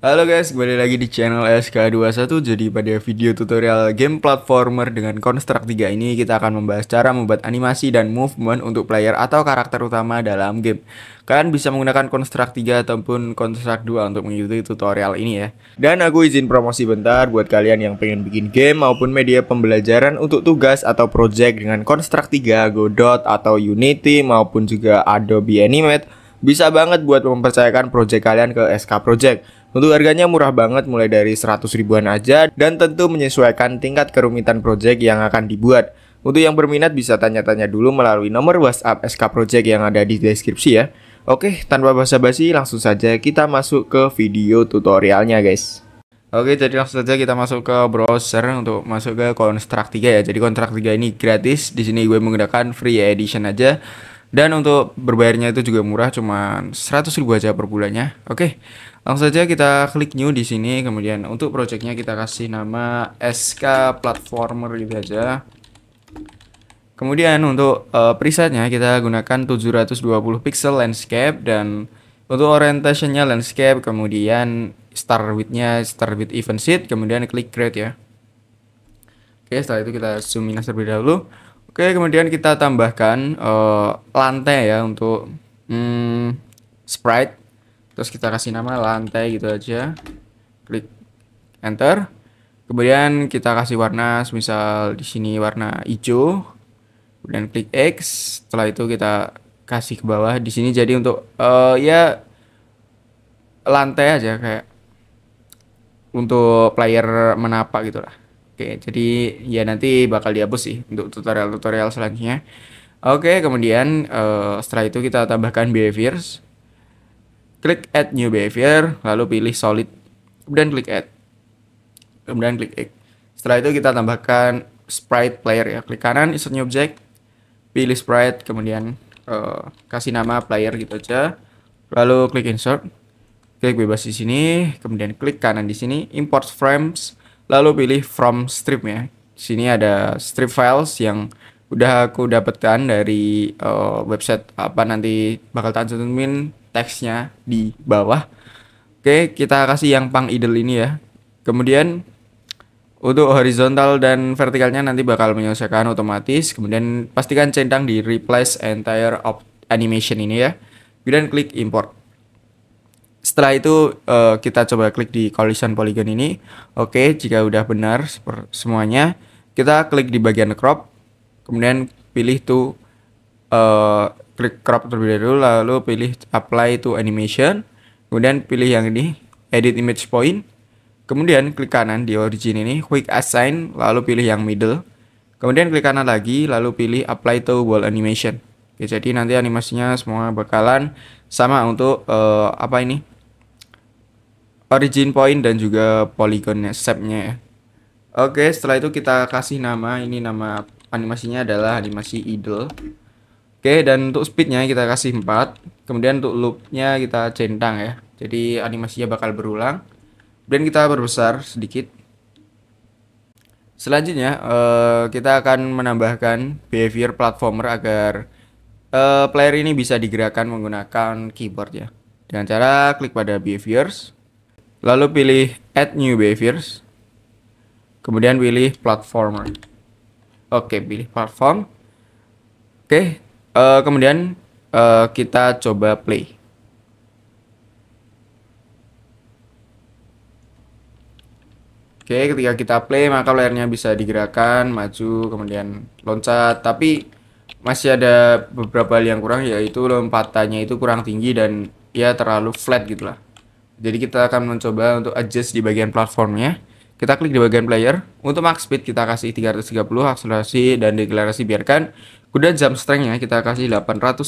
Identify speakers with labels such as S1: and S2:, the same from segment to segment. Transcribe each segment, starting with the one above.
S1: Halo guys, kembali lagi di channel SK21 Jadi pada video tutorial game platformer dengan Construct 3 ini Kita akan membahas cara membuat animasi dan movement untuk player atau karakter utama dalam game Kalian bisa menggunakan Construct 3 ataupun Construct 2 untuk mengikuti tutorial ini ya Dan aku izin promosi bentar buat kalian yang pengen bikin game maupun media pembelajaran untuk tugas atau project dengan Construct 3, Godot atau Unity maupun juga Adobe Animate bisa banget buat mempercayakan project kalian ke SK Project. Untuk harganya murah banget mulai dari 100 ribuan aja dan tentu menyesuaikan tingkat kerumitan project yang akan dibuat. Untuk yang berminat bisa tanya-tanya dulu melalui nomor WhatsApp SK Project yang ada di deskripsi ya. Oke, tanpa basa-basi langsung saja kita masuk ke video tutorialnya guys. Oke, jadi langsung saja kita masuk ke browser untuk masuk ke kontrak 3 ya. Jadi kontrak 3 ini gratis. Di sini gue menggunakan free edition aja. Dan untuk berbayarnya itu juga murah, cuma 100 ribu aja per bulannya. Oke, langsung saja kita klik new di sini. Kemudian untuk projectnya kita kasih nama SK Platformer gitu aja. Kemudian untuk uh, presetnya kita gunakan 720 pixel landscape dan untuk orientationnya landscape, kemudian start withnya start star width event sheet, kemudian klik create ya. Oke, setelah itu kita zoom zoomin terlebih dahulu. Oke, kemudian kita tambahkan uh, eh, lantai ya untuk hmm, sprite. Terus kita kasih nama lantai gitu aja. Klik enter. Kemudian kita kasih warna, misal di sini warna hijau. Kemudian klik X. Setelah itu kita kasih ke bawah. Di sini jadi untuk uh, ya lantai aja kayak untuk player menapak gitulah. Oke, jadi ya nanti bakal dihapus sih untuk tutorial-tutorial selanjutnya. Oke, kemudian uh, setelah itu kita tambahkan behaviors. Klik add new behavior, lalu pilih solid, kemudian klik add. Kemudian klik X. Setelah itu kita tambahkan sprite player ya. Klik kanan insert new object, pilih sprite, kemudian uh, kasih nama player gitu aja. Lalu klik insert. Klik bebas di sini, kemudian klik kanan di sini import frames lalu pilih from strip ya. Sini ada strip files yang udah aku dapatkan dari uh, website apa nanti bakal tantunin teksnya di bawah. Oke, kita kasih yang pang idle ini ya. Kemudian untuk horizontal dan vertikalnya nanti bakal menyelesaikan otomatis. Kemudian pastikan centang di replace entire animation ini ya. Kemudian klik import setelah itu uh, kita coba klik di collision polygon ini. Oke, jika udah benar semuanya, kita klik di bagian crop, kemudian pilih tuh eh, klik crop terlebih dahulu, lalu pilih apply to animation, kemudian pilih yang ini edit image point, kemudian klik kanan di origin ini quick assign, lalu pilih yang middle, kemudian klik kanan lagi, lalu pilih apply to wall animation. Oke, jadi nanti animasinya semua bakalan sama untuk uh, apa ini origin point dan juga polygonnya shape-nya ya. Oke, setelah itu kita kasih nama. Ini nama animasinya adalah animasi idle. Oke, dan untuk speednya kita kasih 4. Kemudian untuk loop-nya kita centang ya. Jadi animasinya bakal berulang. Dan kita berbesar sedikit. Selanjutnya, eh, kita akan menambahkan behavior platformer agar eh, player ini bisa digerakkan menggunakan keyboard ya. Dengan cara klik pada behaviors, Lalu pilih add new behaviors. Kemudian pilih platformer. Oke, pilih platform. Oke, uh, kemudian uh, kita coba play. Oke, ketika kita play maka layarnya bisa digerakkan, maju, kemudian loncat. Tapi masih ada beberapa hal yang kurang yaitu lompatannya itu kurang tinggi dan ya terlalu flat gitulah. Jadi kita akan mencoba untuk adjust di bagian platformnya. Kita klik di bagian player. Untuk max speed kita kasih 330, akselerasi dan deklarasi biarkan. Kemudian jump strength-nya kita kasih 850.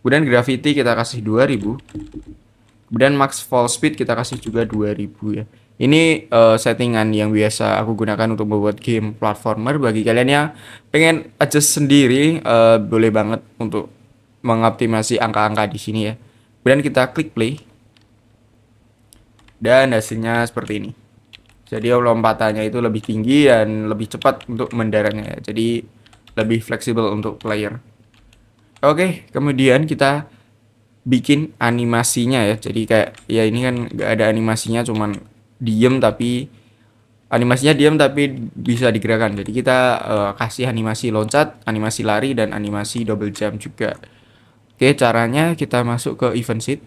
S1: Kemudian gravity kita kasih 2000. Kemudian max fall speed kita kasih juga 2000 ya. Ini uh, settingan yang biasa aku gunakan untuk membuat game platformer. Bagi kalian yang pengen adjust sendiri, uh, boleh banget untuk mengoptimasi angka-angka di sini ya. Kemudian kita klik play dan hasilnya seperti ini jadi lompatannya itu lebih tinggi dan lebih cepat untuk mendaratnya ya. jadi lebih fleksibel untuk player oke kemudian kita bikin animasinya ya jadi kayak ya ini kan gak ada animasinya cuman diem tapi animasinya diem tapi bisa digerakkan. Jadi kita uh, kasih animasi loncat, animasi lari dan animasi double jump juga. Oke, caranya kita masuk ke event sheet.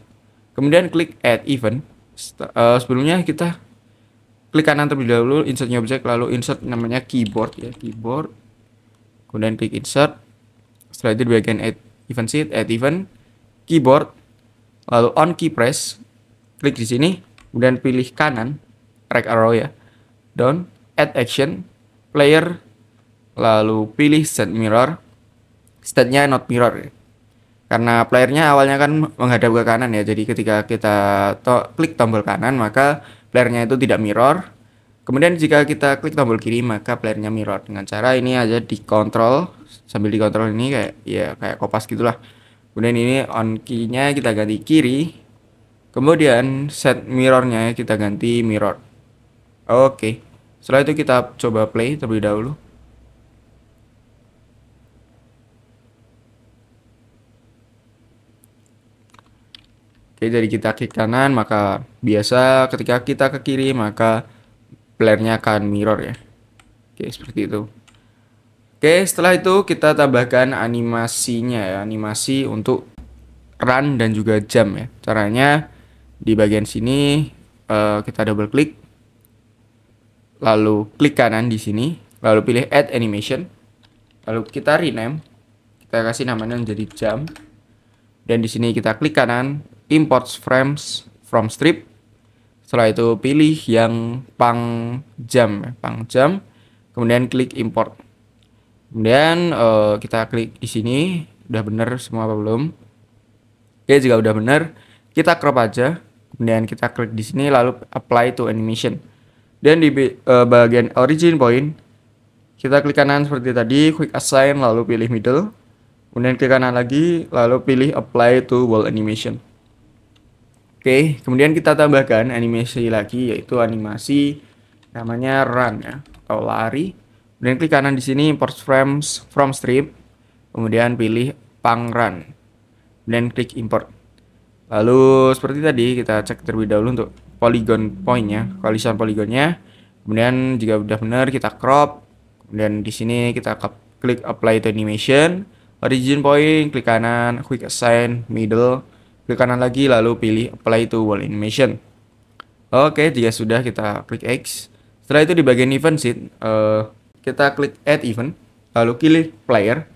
S1: Kemudian klik add event uh, sebelumnya kita klik kanan terlebih dahulu insert new object lalu insert namanya keyboard ya keyboard kemudian klik insert setelah itu di bagian add event sheet add event keyboard lalu on key press klik di sini kemudian pilih kanan right arrow ya down add action player lalu pilih set mirror state-nya not mirror ya karena playernya awalnya kan menghadap ke kanan ya jadi ketika kita to klik tombol kanan maka playernya itu tidak mirror kemudian jika kita klik tombol kiri maka playernya mirror dengan cara ini aja dikontrol sambil dikontrol ini kayak ya kayak kopas gitulah kemudian ini on key-nya kita ganti kiri kemudian set mirrornya kita ganti mirror oke setelah itu kita coba play terlebih dahulu Ya, jadi kita klik kanan maka biasa ketika kita ke kiri maka playernya akan mirror ya. Oke seperti itu. Oke setelah itu kita tambahkan animasinya ya animasi untuk run dan juga jam ya. Caranya di bagian sini eh, kita double klik lalu klik kanan di sini lalu pilih add animation lalu kita rename kita kasih namanya menjadi jam dan di sini kita klik kanan import frames from strip setelah itu pilih yang pang jam pang jam kemudian klik import kemudian uh, kita klik di sini udah bener semua apa belum oke juga udah bener kita crop aja kemudian kita klik di sini lalu apply to animation dan di uh, bagian origin point kita klik kanan seperti tadi quick assign lalu pilih middle kemudian klik kanan lagi lalu pilih apply to wall animation Oke, kemudian kita tambahkan animasi lagi yaitu animasi namanya run ya atau lari. Kemudian klik kanan di sini import frames from strip. Kemudian pilih pang run. Kemudian klik import. Lalu seperti tadi kita cek terlebih dahulu untuk polygon point pointnya, koalisan poligonnya. Kemudian jika sudah benar kita crop. Kemudian di sini kita klik apply to animation, origin point, klik kanan, quick assign, middle, klik kanan lagi lalu pilih apply to wall animation oke jika sudah kita klik X setelah itu di bagian event sheet uh, kita klik add event lalu pilih player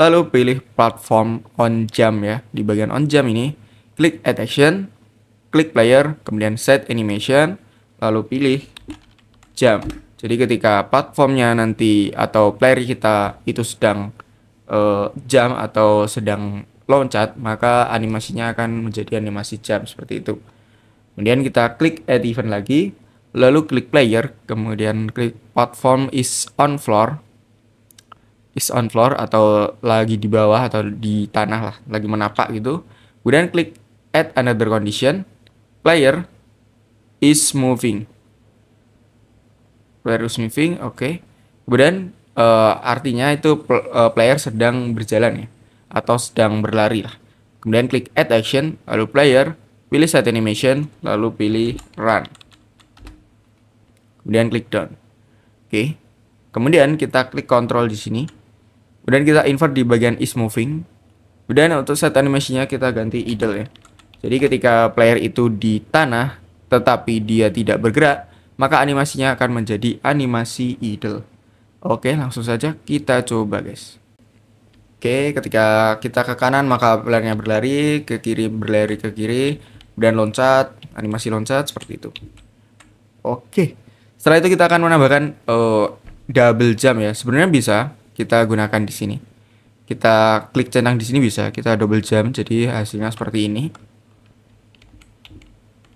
S1: lalu pilih platform on jam ya di bagian on jam ini klik add action klik player kemudian set animation lalu pilih jam jadi ketika platformnya nanti atau player kita itu sedang uh, jam atau sedang loncat, maka animasinya akan menjadi animasi jam seperti itu. Kemudian kita klik add event lagi, lalu klik player, kemudian klik platform is on floor, is on floor atau lagi di bawah atau di tanah lah, lagi menapak gitu. Kemudian klik add another condition, player is moving. Player is moving, oke. Okay. Kemudian uh, artinya itu pl uh, player sedang berjalan ya atau sedang berlari lah. Kemudian klik add action, lalu player, pilih set animation, lalu pilih run. Kemudian klik done Oke. Kemudian kita klik control di sini. Kemudian kita invert di bagian is moving. Kemudian untuk set animasinya kita ganti idle ya. Jadi ketika player itu di tanah tetapi dia tidak bergerak, maka animasinya akan menjadi animasi idle. Oke, langsung saja kita coba guys. Oke, ketika kita ke kanan maka layarnya berlari, ke kiri berlari ke kiri, dan loncat, animasi loncat seperti itu. Oke. Setelah itu kita akan menambahkan uh, double jump ya. Sebenarnya bisa kita gunakan di sini. Kita klik centang di sini bisa, kita double jump jadi hasilnya seperti ini.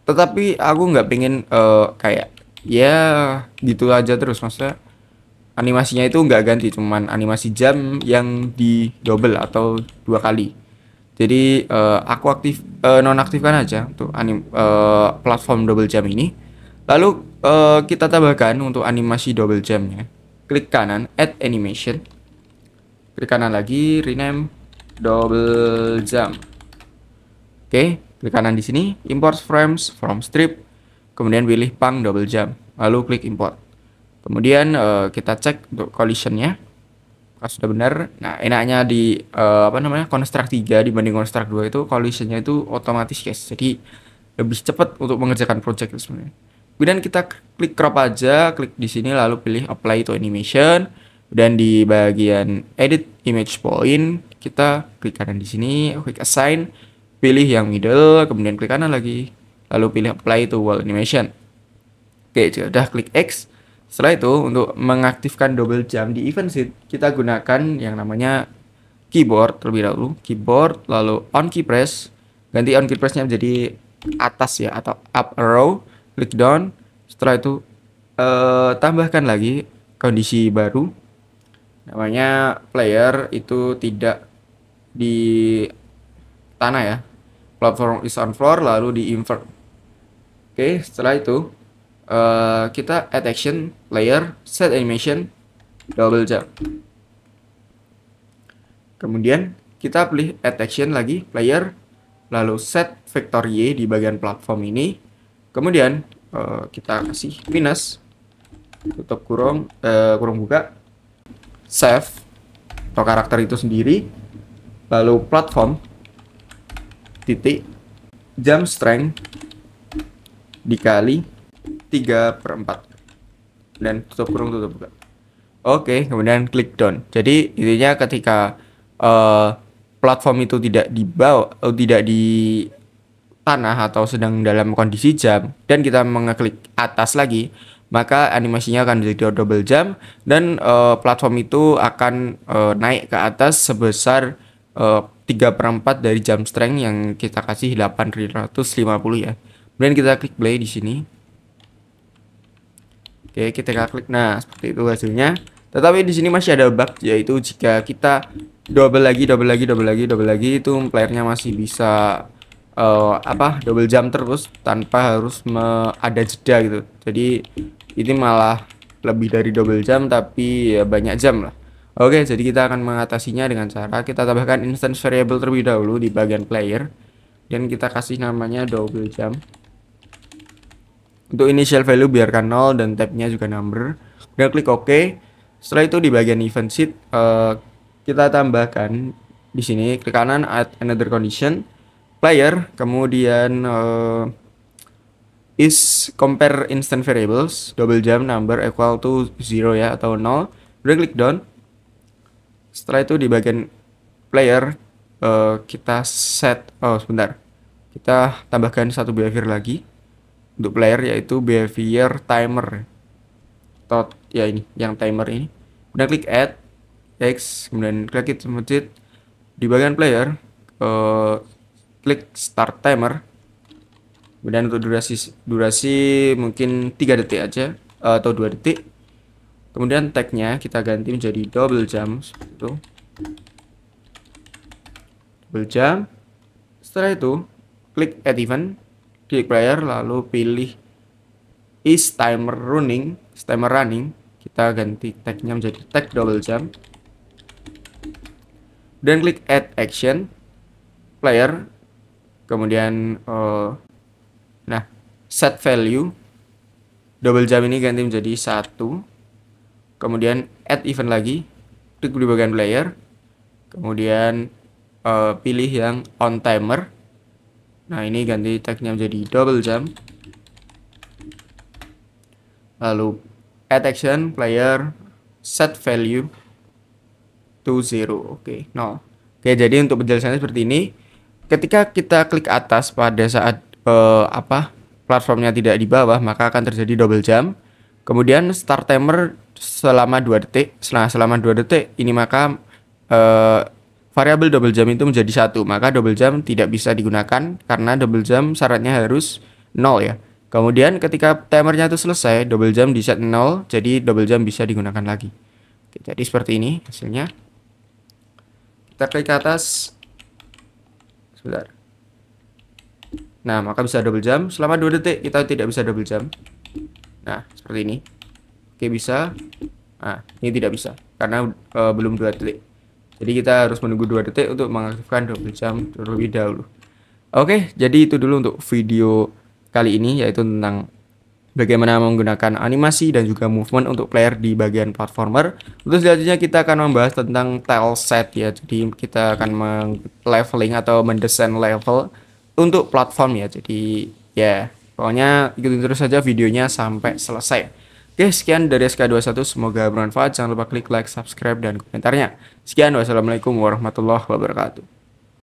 S1: Tetapi aku nggak pengen uh, eh, kayak ya gitu aja terus maksudnya animasinya itu nggak ganti cuman animasi jam yang di double atau dua kali jadi uh, aku aktif uh, nonaktifkan aja untuk anim uh, platform double jam ini lalu uh, kita tambahkan untuk animasi double jamnya klik kanan add animation klik kanan lagi rename double jam oke okay, klik kanan di sini import frames from strip kemudian pilih pang double jam lalu klik import Kemudian uh, kita cek untuk collisionnya. Kalau sudah benar, nah enaknya di uh, apa namanya construct 3 dibanding construct 2 itu collisionnya itu otomatis guys. Jadi lebih cepat untuk mengerjakan project itu sebenarnya. Kemudian kita klik crop aja, klik di sini lalu pilih apply to animation. Dan di bagian edit image point kita klik kanan di sini, klik assign, pilih yang middle, kemudian klik kanan lagi, lalu pilih apply to wall animation. Oke, sudah klik X. Setelah itu untuk mengaktifkan double jump di event seed kita gunakan yang namanya keyboard terlebih dahulu, keyboard lalu on key press, ganti on key pressnya menjadi atas ya atau up arrow, click down. Setelah itu eh, tambahkan lagi kondisi baru namanya player itu tidak di tanah ya. Platform is on floor lalu di invert. Oke, setelah itu eh, kita add action layer set animation double jump. Kemudian kita pilih add action lagi player lalu set vektor y di bagian platform ini. Kemudian uh, kita kasih minus tutup kurung uh, kurung buka save atau karakter itu sendiri lalu platform titik jump strength dikali 3 per 4 dan tutup kurung tutup buka oke okay, kemudian klik down jadi intinya ketika uh, platform itu tidak di bawah eh, atau tidak di tanah atau sedang dalam kondisi jam dan kita mengeklik atas lagi maka animasinya akan menjadi double jam dan uh, platform itu akan uh, naik ke atas sebesar uh, 3 dari jam strength yang kita kasih 850 ya kemudian kita klik play di sini Oke, ya, kita klik. Nah, seperti itu hasilnya. Tetapi di sini masih ada bug yaitu jika kita double lagi, double lagi, double lagi, double lagi itu playernya masih bisa uh, apa? double jump terus tanpa harus ada jeda gitu. Jadi ini malah lebih dari double jump tapi ya banyak jam lah. Oke, jadi kita akan mengatasinya dengan cara kita tambahkan instance variable terlebih dahulu di bagian player dan kita kasih namanya double jump. Untuk initial value biarkan 0 dan tabnya juga number. Kemudian klik OK. Setelah itu di bagian event sheet uh, kita tambahkan di sini klik kanan add another condition player kemudian uh, is compare instant variables double jump number equal to 0 ya atau 0 Kemudian klik down setelah itu di bagian player uh, kita set oh sebentar kita tambahkan satu behavior lagi untuk player yaitu behavior timer tot ya ini yang timer ini kemudian klik add X kemudian klik it di bagian player uh, klik start timer kemudian untuk durasi durasi mungkin tiga detik aja uh, atau dua detik kemudian tagnya kita ganti menjadi double jam itu double jam setelah itu klik add event klik player lalu pilih is timer running is timer running kita ganti tagnya menjadi tag double jump dan klik add action player kemudian uh, nah set value double jump ini ganti menjadi satu kemudian add event lagi klik di bagian player kemudian uh, pilih yang on timer Nah ini ganti tagnya menjadi double jump. Lalu add action player set value to zero. Oke, okay, no. Oke, okay, jadi untuk penjelasannya seperti ini. Ketika kita klik atas pada saat uh, apa platformnya tidak di bawah, maka akan terjadi double jump. Kemudian start timer selama 2 detik. Nah, selama 2 detik ini maka uh, variabel double jump itu menjadi satu, maka double jump tidak bisa digunakan karena double jump syaratnya harus nol ya. Kemudian ketika timernya itu selesai, double jump di set nol jadi double jump bisa digunakan lagi. Oke, jadi seperti ini hasilnya. Kita klik ke atas. Sebentar. Nah, maka bisa double jump. Selama 2 detik kita tidak bisa double jump. Nah, seperti ini. Oke, bisa. Nah, ini tidak bisa karena uh, belum dua detik. Jadi kita harus menunggu dua detik untuk mengaktifkan double jump terlebih dahulu. Oke, jadi itu dulu untuk video kali ini yaitu tentang bagaimana menggunakan animasi dan juga movement untuk player di bagian platformer. Terus selanjutnya kita akan membahas tentang tile set ya. Jadi kita akan leveling atau mendesain level untuk platform ya. Jadi ya, yeah. pokoknya ikutin terus saja videonya sampai selesai. Oke, sekian dari SK21. Semoga bermanfaat. Jangan lupa klik like, subscribe, dan komentarnya. Sekian, wassalamualaikum warahmatullahi wabarakatuh.